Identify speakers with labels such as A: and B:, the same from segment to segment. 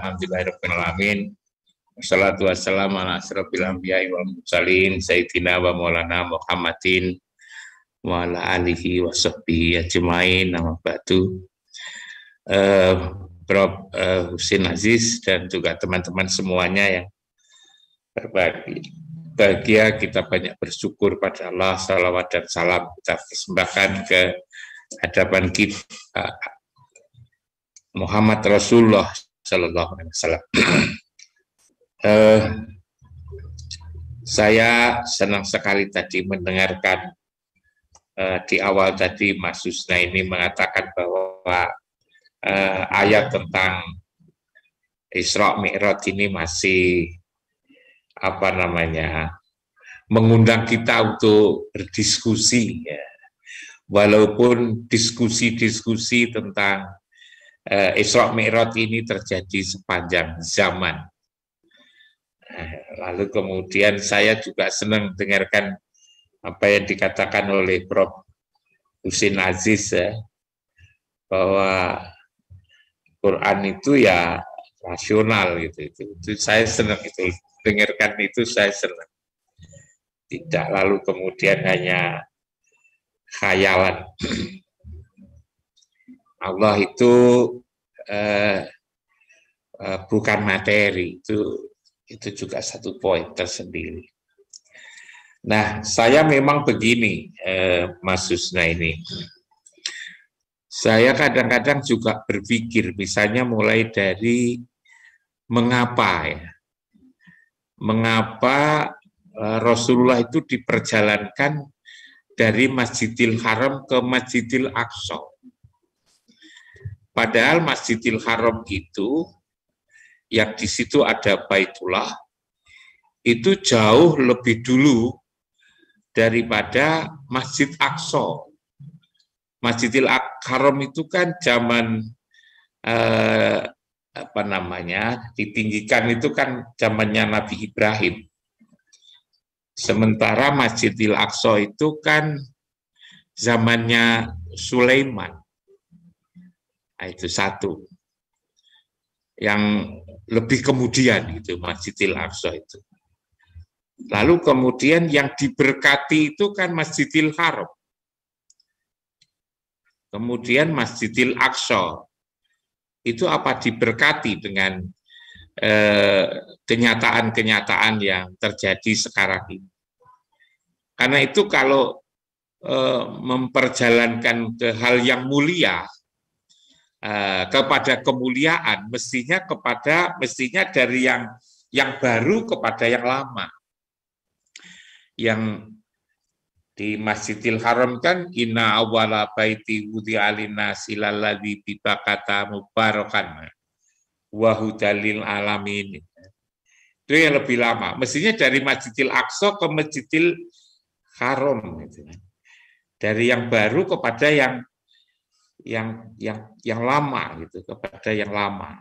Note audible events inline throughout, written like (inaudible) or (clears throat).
A: Alhamdulillahirrahmanirrahim. Wassalatu wassalamu ala asrafil anbiya'i wal mursalin Sayyidina wa maulana Muhammadin wa ala alihi wa sahbihi ajma'in nama batu. Uh, eh, Prof. Uh, Husin Aziz dan juga teman-teman semuanya yang berbagi. Bahagia kita banyak bersyukur pada Allah, salawat dan salam kita persembahkan ke hadapan kita Muhammad Rasulullah Shallallahu Alaihi Wasallam. (clears throat) Eh, saya senang sekali tadi mendengarkan uh, di awal tadi Mas Husna ini mengatakan bahwa uh, ayat tentang Isra Mi'raj ini masih apa namanya mengundang kita untuk berdiskusi ya. Walaupun diskusi-diskusi tentang eh, Isra Mi'raj ini terjadi sepanjang zaman. Eh, lalu kemudian saya juga senang dengarkan apa yang dikatakan oleh Prof. Husin Aziz ya, bahwa Quran itu ya rasional gitu itu, itu saya senang itu dengarkan itu saya senang tidak lalu kemudian hanya khayalan Allah itu eh, eh, bukan materi, itu itu juga satu poin tersendiri. Nah, saya memang begini, eh, Mas Husna ini. Saya kadang-kadang juga berpikir, misalnya mulai dari mengapa ya, mengapa eh, Rasulullah itu diperjalankan dari Masjidil Haram ke Masjidil Aqsa. Padahal Masjidil Haram itu yang di situ ada Baitullah itu jauh lebih dulu daripada Masjid Aqsa. Masjidil Haram itu kan zaman eh, apa namanya ditinggikan itu kan zamannya Nabi Ibrahim. Sementara Masjidil Aqsa itu kan zamannya Sulaiman. Ah, itu satu. Yang lebih kemudian itu Masjidil Aqsa itu. Lalu kemudian yang diberkati itu kan Masjidil Haram. Kemudian Masjidil Aqsa itu apa diberkati dengan eh, kenyataan-kenyataan eh, yang terjadi sekarang ini. Karena itu kalau eh, memperjalankan ke hal yang mulia, eh, kepada kemuliaan mestinya kepada mestinya dari yang yang baru kepada yang lama. Yang di Masjidil Haram kan inna awala baiti wudi alina silalladzi bi bakata mubarakan alamin. Itu yang lebih lama. Mestinya dari Masjidil Aqsa ke Masjidil Haram gitu. Kan. Dari yang baru kepada yang yang yang yang lama gitu kepada yang lama.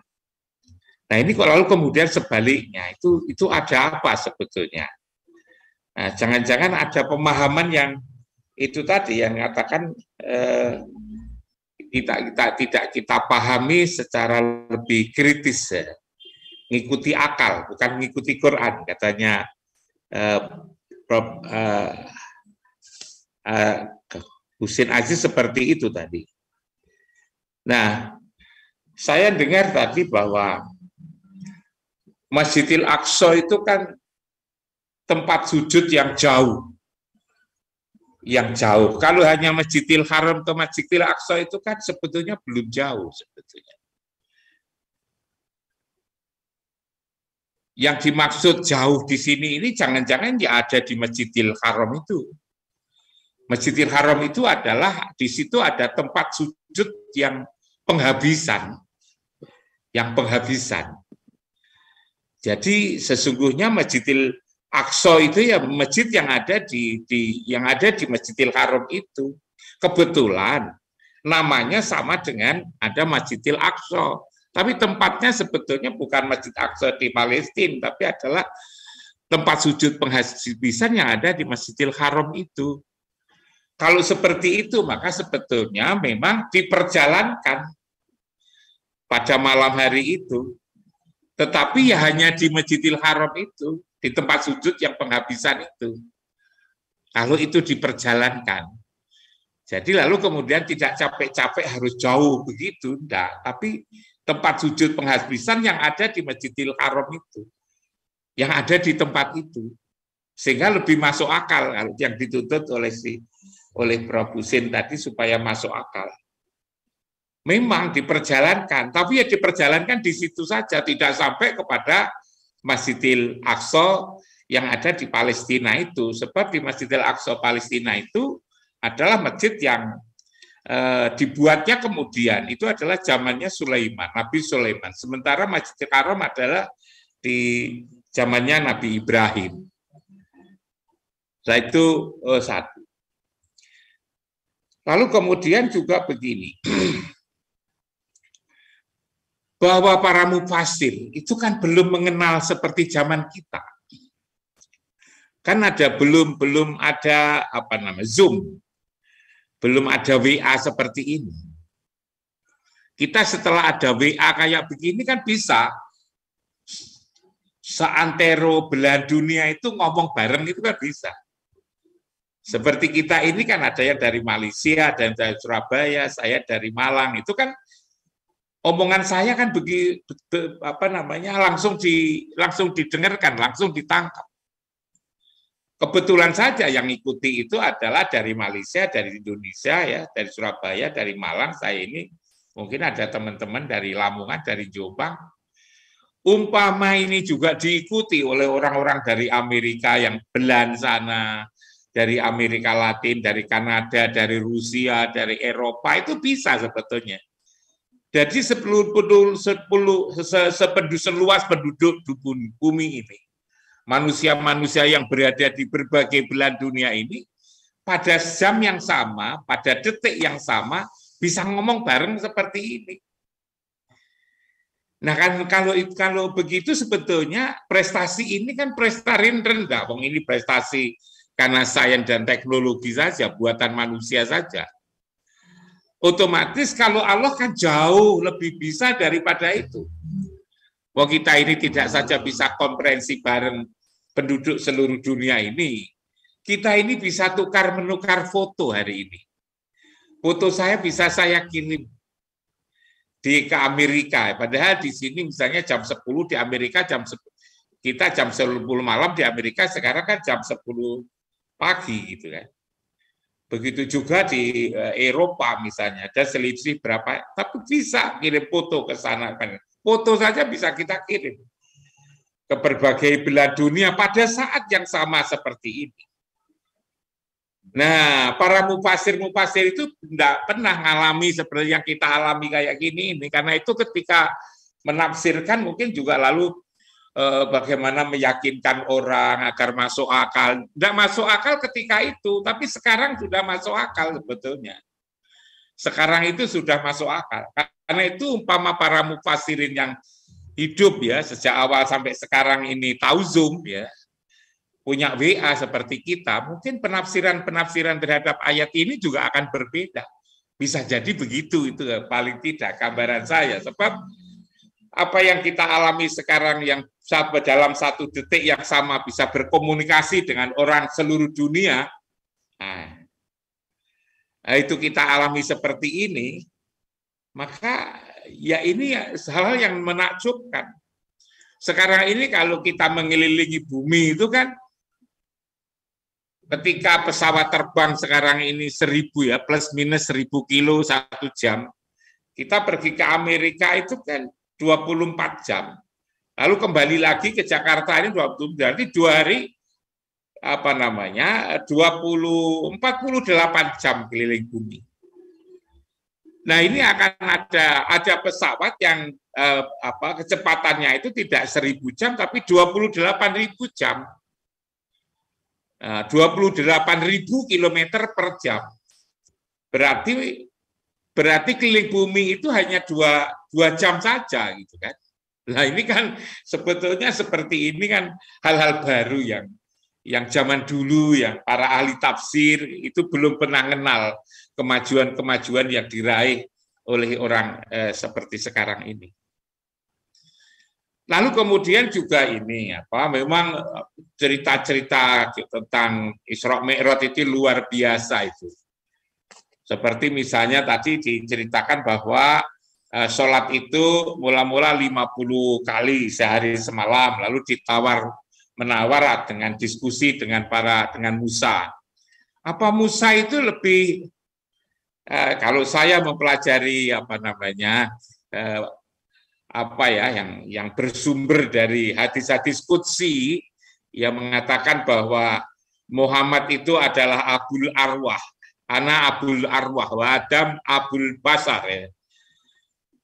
A: Nah ini kok lalu kemudian sebaliknya itu itu ada apa sebetulnya? Nah, jangan-jangan ada pemahaman yang itu tadi yang mengatakan eh, kita kita tidak kita pahami secara lebih kritis, ya. ngikuti akal bukan ngikuti Quran katanya eh, Prof. Eh, eh, Husin Aziz seperti itu tadi. Nah, saya dengar tadi bahwa Masjidil Aqsa itu kan tempat sujud yang jauh. Yang jauh. Kalau hanya Masjidil Haram ke Masjidil Aqsa itu kan sebetulnya belum jauh sebetulnya. Yang dimaksud jauh di sini ini jangan-jangan ya ada di Masjidil Haram itu. Masjidil Haram itu adalah di situ ada tempat sujud yang penghabisan, yang penghabisan. Jadi sesungguhnya Masjidil Aqsa itu ya masjid yang ada di, di yang ada di Masjidil Haram itu. Kebetulan namanya sama dengan ada Masjidil Aqsa, tapi tempatnya sebetulnya bukan Masjid Aqsa di Palestina, tapi adalah tempat sujud penghabisan yang ada di Masjidil Haram itu. Kalau seperti itu, maka sebetulnya memang diperjalankan pada malam hari itu. Tetapi ya hanya di Masjidil Haram itu, di tempat sujud yang penghabisan itu. Kalau itu diperjalankan. Jadi lalu kemudian tidak capek-capek harus jauh begitu, enggak. Tapi tempat sujud penghabisan yang ada di Masjidil Haram itu. Yang ada di tempat itu. Sehingga lebih masuk akal yang dituntut oleh si oleh Prabu tadi supaya masuk akal memang diperjalankan, tapi ya diperjalankan di situ saja, tidak sampai kepada Masjidil Aqsa yang ada di Palestina itu. Sebab di Masjidil Aqsa Palestina itu adalah masjid yang e, dibuatnya kemudian, itu adalah zamannya Sulaiman, Nabi Sulaiman. Sementara Masjidil Karom adalah di zamannya Nabi Ibrahim. Nah itu e, satu. Lalu kemudian juga begini, (clears throat) bahwa para mufasir itu kan belum mengenal seperti zaman kita. Kan ada belum belum ada apa nama Zoom. Belum ada WA seperti ini. Kita setelah ada WA kayak begini kan bisa seantero belahan dunia itu ngomong bareng itu kan bisa. Seperti kita ini kan ada yang dari Malaysia, dan dari Surabaya, saya dari Malang, itu kan omongan saya kan begitu apa namanya langsung di langsung didengarkan, langsung ditangkap. Kebetulan saja yang ikuti itu adalah dari Malaysia, dari Indonesia ya, dari Surabaya, dari Malang saya ini mungkin ada teman-teman dari Lamongan, dari Jombang. Umpama ini juga diikuti oleh orang-orang dari Amerika yang belan sana, dari Amerika Latin, dari Kanada, dari Rusia, dari Eropa itu bisa sebetulnya. Jadi sepuluh, sepuluh, sepedusan seluas penduduk di bumi ini, manusia-manusia yang berada di berbagai belahan dunia ini, pada jam yang sama, pada detik yang sama, bisa ngomong bareng seperti ini. Nah kan kalau kalau begitu sebetulnya prestasi ini kan prestasi rendah, bang ini prestasi karena sains dan teknologi saja, buatan manusia saja. Otomatis kalau Allah kan jauh lebih bisa daripada itu. Bahwa kita ini tidak saja bisa komprehensi bareng penduduk seluruh dunia ini, kita ini bisa tukar menukar foto hari ini. Foto saya bisa saya kirim di ke Amerika. Padahal di sini misalnya jam 10 di Amerika jam 10, kita jam 10 malam di Amerika sekarang kan jam 10 pagi gitu kan. Begitu juga di eh, Eropa misalnya, ada selisih berapa, tapi bisa kirim foto ke sana. Kan. Foto saja bisa kita kirim ke berbagai belahan dunia pada saat yang sama seperti ini. Nah, para mupasir-mupasir itu tidak pernah mengalami seperti yang kita alami kayak gini ini. Karena itu ketika menafsirkan mungkin juga lalu Eh, bagaimana meyakinkan orang agar masuk akal. Tidak masuk akal ketika itu, tapi sekarang sudah masuk akal sebetulnya. Sekarang itu sudah masuk akal. Karena itu umpama para mufasirin yang hidup ya sejak awal sampai sekarang ini tahu Zoom ya punya WA seperti kita, mungkin penafsiran-penafsiran terhadap ayat ini juga akan berbeda. Bisa jadi begitu itu paling tidak gambaran saya. Sebab apa yang kita alami sekarang yang dalam satu detik yang sama bisa berkomunikasi dengan orang seluruh dunia, nah, nah itu kita alami seperti ini, maka ya ini ya hal yang menakjubkan. Sekarang ini kalau kita mengelilingi bumi itu kan ketika pesawat terbang sekarang ini seribu ya, plus minus seribu kilo satu jam, kita pergi ke Amerika itu kan 24 jam. Lalu kembali lagi ke Jakarta ini 20 berarti dua hari apa namanya 20 48 jam keliling bumi. Nah ini akan ada ada pesawat yang eh, apa kecepatannya itu tidak 1000 jam tapi 28.000 jam. 28.000 nah, km per jam. Berarti berarti keliling bumi itu hanya dua dua jam saja gitu kan. Nah ini kan sebetulnya seperti ini kan hal-hal baru yang yang zaman dulu yang para ahli tafsir itu belum pernah kenal kemajuan-kemajuan yang diraih oleh orang eh, seperti sekarang ini. Lalu kemudian juga ini apa memang eh, cerita-cerita tentang Isra Mi'raj itu luar biasa itu. Seperti misalnya tadi diceritakan bahwa Eh, sholat itu mula-mula 50 kali sehari semalam, lalu ditawar menawar dengan diskusi dengan para dengan Musa. Apa Musa itu lebih eh, kalau saya mempelajari apa namanya eh, apa ya yang yang bersumber dari hadis-hadis Qudsi yang mengatakan bahwa Muhammad itu adalah Abul Arwah, anak Abul Arwah, wa Adam Abul Basar ya.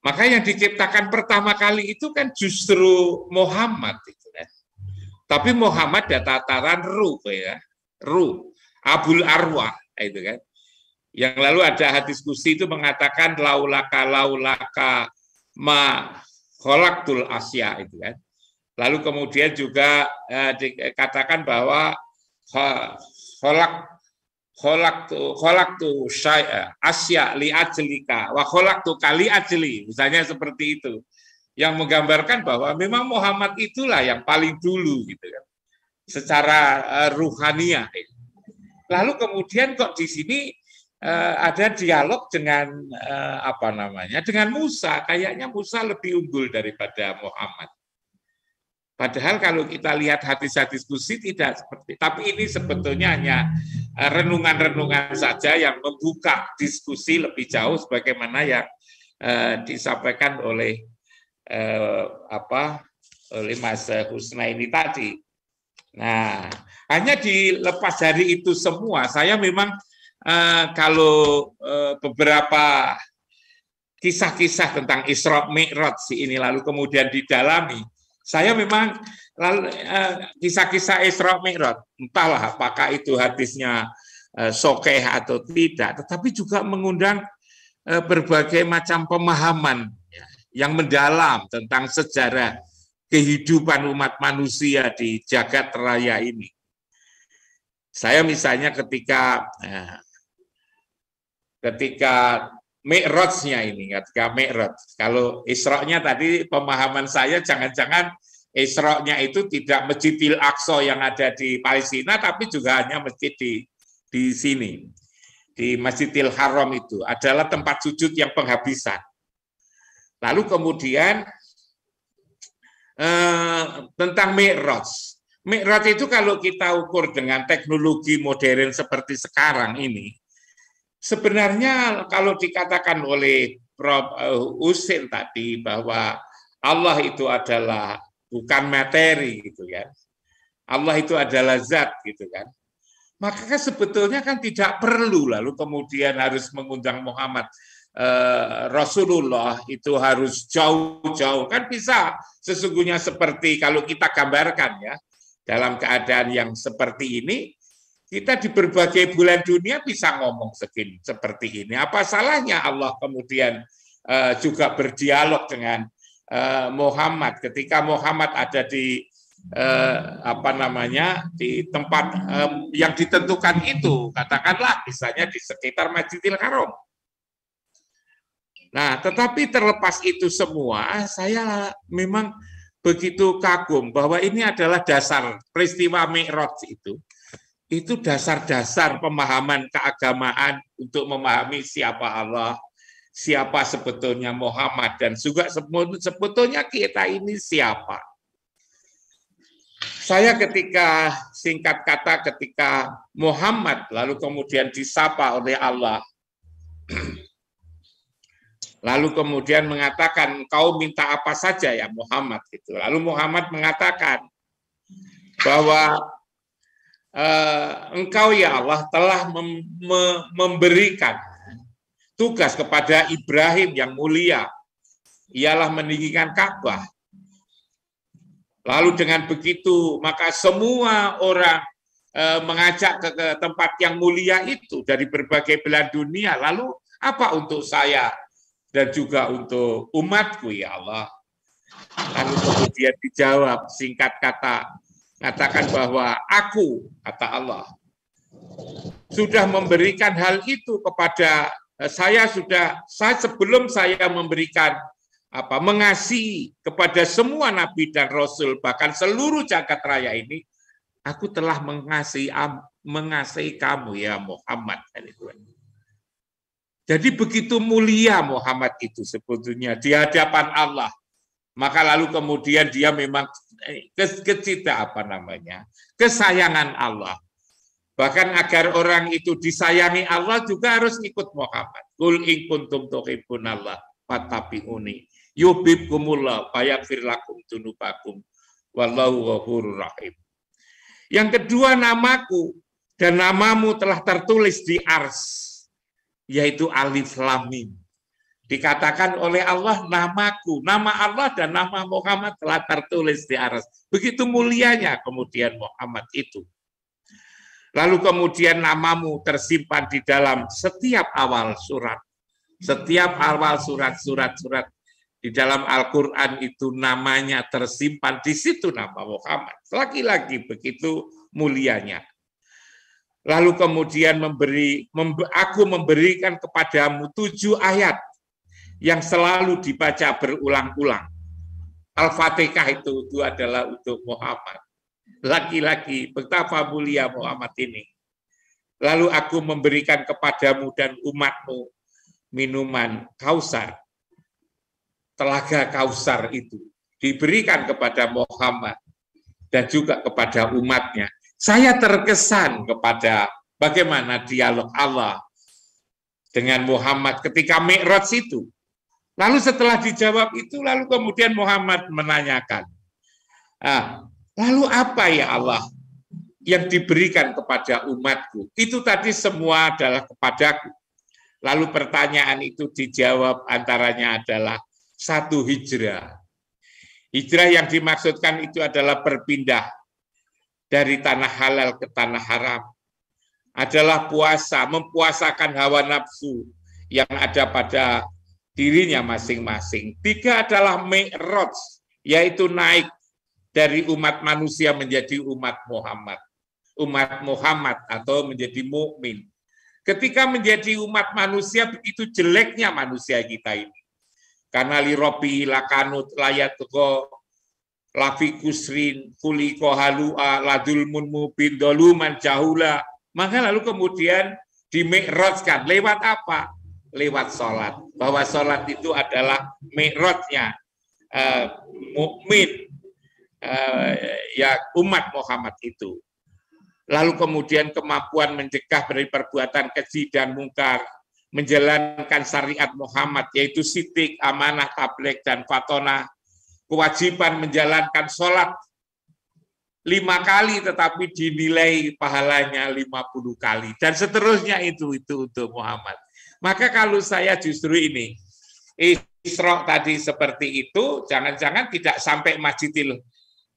A: Maka yang diciptakan pertama kali itu kan justru Muhammad itu kan. Tapi Muhammad ada tataran ruh ya, ruh, abul arwah itu kan. Yang lalu ada hadis kusti itu mengatakan laulaka laulaka ma kholaktul asya itu kan. Lalu kemudian juga eh, dikatakan bahwa kholak kholaktu kholaktu syai'a asya li ajlika wa kholaktu kali ajli misalnya seperti itu yang menggambarkan bahwa memang Muhammad itulah yang paling dulu gitu kan secara uh, e, ruhania lalu kemudian kok di sini uh, ada dialog dengan uh, apa namanya dengan Musa kayaknya Musa lebih unggul daripada Muhammad Padahal kalau kita lihat hati hadis diskusi tidak seperti, tapi ini sebetulnya hanya renungan-renungan saja yang membuka diskusi lebih jauh sebagaimana yang eh, disampaikan oleh eh, apa oleh Mas Husna ini tadi. Nah, hanya dilepas dari itu semua, saya memang eh, kalau eh, beberapa kisah-kisah tentang Isra Mi'raj ini lalu kemudian didalami, saya memang eh, kisah-kisah Isra Mi'raj, entahlah apakah itu hadisnya eh, sokeh atau tidak, tetapi juga mengundang eh, berbagai macam pemahaman yang mendalam tentang sejarah kehidupan umat manusia di jagat raya ini. Saya misalnya ketika ketika mi'rajnya ini ketika mi'raj. Kalau Isra'nya tadi pemahaman saya jangan-jangan Isra'nya itu tidak Masjidil Aqsa yang ada di Palestina tapi juga hanya masjid di di sini. Di Masjidil Haram itu adalah tempat sujud yang penghabisan. Lalu kemudian eh, tentang Mi'raj. Mi'raj itu kalau kita ukur dengan teknologi modern seperti sekarang ini, Sebenarnya kalau dikatakan oleh Prof. Usin tadi bahwa Allah itu adalah bukan materi gitu ya, Allah itu adalah zat gitu kan. Maka sebetulnya kan tidak perlu lalu kemudian harus mengundang Muhammad eh, Rasulullah itu harus jauh-jauh kan bisa sesungguhnya seperti kalau kita gambarkan ya dalam keadaan yang seperti ini kita di berbagai bulan dunia bisa ngomong segini seperti ini. Apa salahnya Allah kemudian uh, juga berdialog dengan uh, Muhammad ketika Muhammad ada di uh, apa namanya di tempat um, yang ditentukan itu katakanlah misalnya di sekitar Masjidil Haram. Nah, tetapi terlepas itu semua, saya memang begitu kagum bahwa ini adalah dasar peristiwa Mi'raj itu itu dasar-dasar pemahaman keagamaan untuk memahami siapa Allah, siapa sebetulnya Muhammad, dan juga sebetulnya kita ini siapa. Saya ketika singkat kata ketika Muhammad lalu kemudian disapa oleh Allah, (clears throat) lalu kemudian mengatakan kau minta apa saja ya Muhammad gitu. Lalu Muhammad mengatakan bahwa Eh, engkau ya Allah telah mem me memberikan tugas kepada Ibrahim yang mulia, ialah meninggikan Ka'bah. Lalu dengan begitu maka semua orang e, mengajak ke, ke tempat yang mulia itu dari berbagai belahan dunia. Lalu apa untuk saya dan juga untuk umatku ya Allah. Lalu kemudian dijawab singkat kata mengatakan bahwa aku, kata Allah, sudah memberikan hal itu kepada eh, saya sudah saya sebelum saya memberikan apa mengasihi kepada semua nabi dan rasul bahkan seluruh jagat raya ini aku telah mengasihi mengasihi kamu ya Muhammad jadi begitu mulia Muhammad itu sebetulnya di hadapan Allah maka lalu kemudian dia memang kecita eh, ke apa namanya kesayangan Allah bahkan agar orang itu disayangi Allah juga harus ikut Muhammad kul ing kuntum tuhibbun Allah yubib yuhibbukumullah fayaghfir lakum dzunubakum wallahu ghafurur rahim yang kedua namaku dan namamu telah tertulis di ars yaitu alif lam mim Dikatakan oleh Allah namaku, nama Allah dan nama Muhammad telah tertulis di aras. Begitu mulianya kemudian Muhammad itu. Lalu kemudian namamu tersimpan di dalam setiap awal surat. Setiap awal surat-surat-surat di dalam Al-Quran itu namanya tersimpan di situ nama Muhammad. Lagi-lagi begitu mulianya. Lalu kemudian memberi, aku memberikan kepadamu tujuh ayat yang selalu dibaca berulang-ulang. Al-Fatihah itu, itu adalah untuk Muhammad. Laki-laki, betapa mulia Muhammad ini. Lalu aku memberikan kepadamu dan umatmu minuman kausar. Telaga kausar itu diberikan kepada Muhammad dan juga kepada umatnya. Saya terkesan kepada bagaimana dialog Allah dengan Muhammad ketika Mi'raj itu. Lalu setelah dijawab itu, lalu kemudian Muhammad menanyakan, ah, lalu apa ya Allah yang diberikan kepada umatku? Itu tadi semua adalah kepadaku. Lalu pertanyaan itu dijawab antaranya adalah satu hijrah. Hijrah yang dimaksudkan itu adalah berpindah dari tanah halal ke tanah haram. Adalah puasa, mempuasakan hawa nafsu yang ada pada dirinya masing-masing. Tiga adalah mi'raj, yaitu naik dari umat manusia menjadi umat Muhammad. Umat Muhammad atau menjadi mukmin. Ketika menjadi umat manusia, begitu jeleknya manusia kita ini. Karena robi lakanut layat tuko lafi kusrin kuli kohalua ladul munmu doluman jahula. Maka lalu kemudian dimikrotkan. Lewat apa? lewat sholat. Bahwa sholat itu adalah mi'rodnya uh, eh, mukmin uh, ya umat Muhammad itu. Lalu kemudian kemampuan mencegah dari perbuatan keji dan mungkar, menjalankan syariat Muhammad yaitu sitik, amanah, tablik, dan fatona kewajiban menjalankan sholat lima kali tetapi dinilai pahalanya lima puluh kali dan seterusnya itu itu untuk Muhammad. Maka kalau saya justru ini, Isra tadi seperti itu, jangan-jangan tidak sampai Masjidil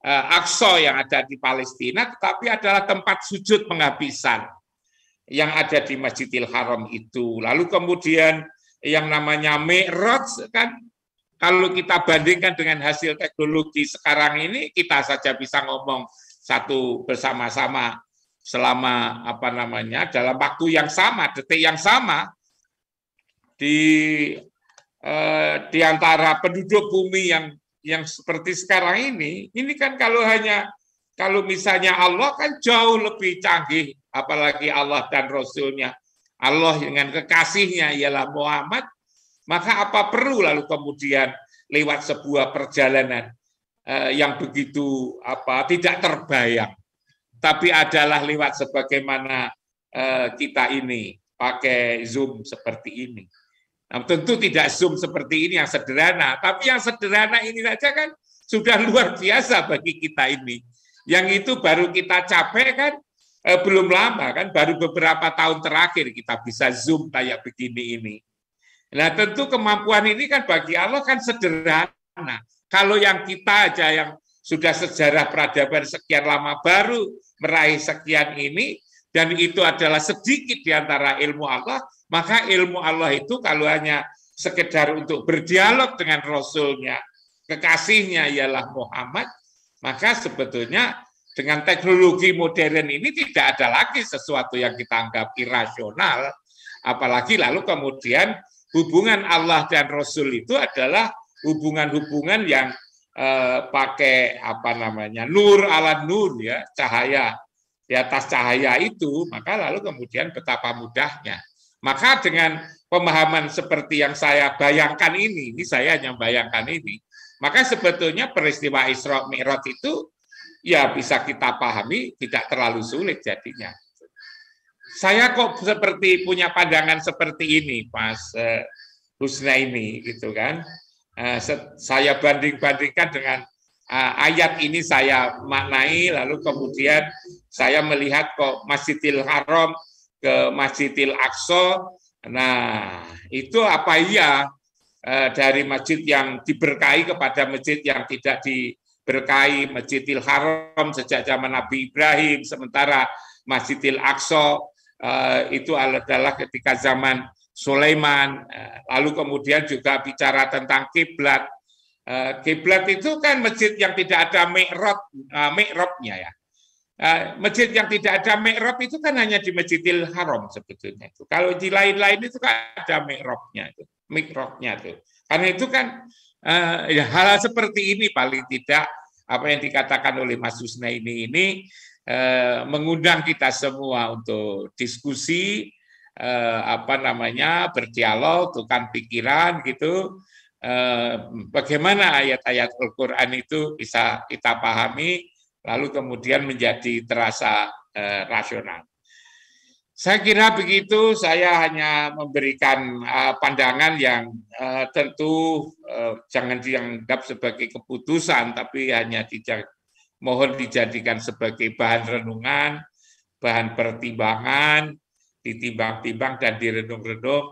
A: eh, Aqsa yang ada di Palestina, tetapi adalah tempat sujud penghabisan yang ada di Masjidil Haram itu. Lalu kemudian yang namanya Mi'raj kan kalau kita bandingkan dengan hasil teknologi sekarang ini kita saja bisa ngomong satu bersama-sama selama apa namanya dalam waktu yang sama, detik yang sama di eh, di antara penduduk bumi yang yang seperti sekarang ini, ini kan kalau hanya kalau misalnya Allah kan jauh lebih canggih, apalagi Allah dan Rasulnya, Allah dengan kekasihnya ialah Muhammad, maka apa perlu lalu kemudian lewat sebuah perjalanan eh, yang begitu apa tidak terbayang, tapi adalah lewat sebagaimana eh, kita ini pakai zoom seperti ini. Nah, tentu tidak Zoom seperti ini yang sederhana, tapi yang sederhana ini saja kan sudah (laughs) luar biasa bagi kita ini. Yang itu baru kita capek kan eh, belum lama kan, baru beberapa tahun terakhir kita bisa Zoom kayak begini ini. Nah tentu kemampuan ini kan bagi Allah kan sederhana. Kalau yang kita aja yang sudah sejarah peradaban sekian lama baru meraih sekian ini, dan itu adalah sedikit di antara ilmu Allah, maka ilmu Allah itu kalau hanya sekedar untuk berdialog dengan Rasulnya, kekasihnya ialah Muhammad, maka sebetulnya dengan teknologi modern ini tidak ada lagi sesuatu yang kita anggap irasional, apalagi lalu kemudian hubungan Allah dan Rasul itu adalah hubungan-hubungan yang eh, pakai apa namanya nur ala nur ya cahaya di atas cahaya itu, maka lalu kemudian betapa mudahnya. Maka dengan pemahaman seperti yang saya bayangkan ini, ini saya hanya bayangkan ini, maka sebetulnya peristiwa Isra Mi'raj itu ya bisa kita pahami tidak terlalu sulit jadinya. Saya kok seperti punya pandangan seperti ini, Mas eh, Husna ini, gitu kan. Eh, saya banding-bandingkan dengan uh, ayat ini saya maknai lalu kemudian saya melihat kok Masjidil Haram ke Masjidil Aqsa nah itu apa iya uh, dari masjid yang diberkahi kepada masjid yang tidak diberkahi Masjidil Haram sejak zaman Nabi Ibrahim sementara Masjidil Aqsa eh, itu adalah ketika zaman Sulaiman, eh, lalu kemudian juga bicara tentang kiblat, Eh, kiblat itu kan masjid yang tidak ada mikrot, eh, mikrotnya ya. Eh, masjid yang tidak ada mikrot itu kan hanya di Masjidil Haram sebetulnya itu. Kalau di lain-lain itu kan ada mikrotnya itu, mikrotnya itu. Karena itu kan ya, hal, hal seperti ini paling tidak apa yang dikatakan oleh Mas Husna ini ini uh, mengundang kita semua untuk diskusi uh, apa namanya berdialog tukar pikiran gitu Eh, bagaimana ayat-ayat Al-Quran itu bisa kita pahami, lalu kemudian menjadi terasa eh, rasional. Saya kira begitu, saya hanya memberikan eh, pandangan yang tentu jangan dianggap sebagai keputusan, tapi hanya dijak, mohon dijadikan sebagai bahan renungan, bahan pertimbangan, ditimbang-timbang dan direnung-renung,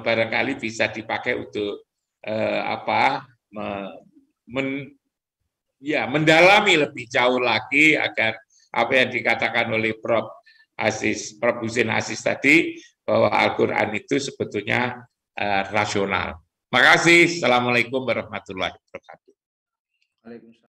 A: barangkali bisa dipakai untuk eh, apa men, ya mendalami lebih jauh lagi agar apa yang dikatakan oleh Prof Asis Prof Husin Asis tadi bahwa Al-Qur'an itu sebetulnya eh, rasional. Makasih. Assalamualaikum warahmatullahi wabarakatuh. Waalaikumsalam.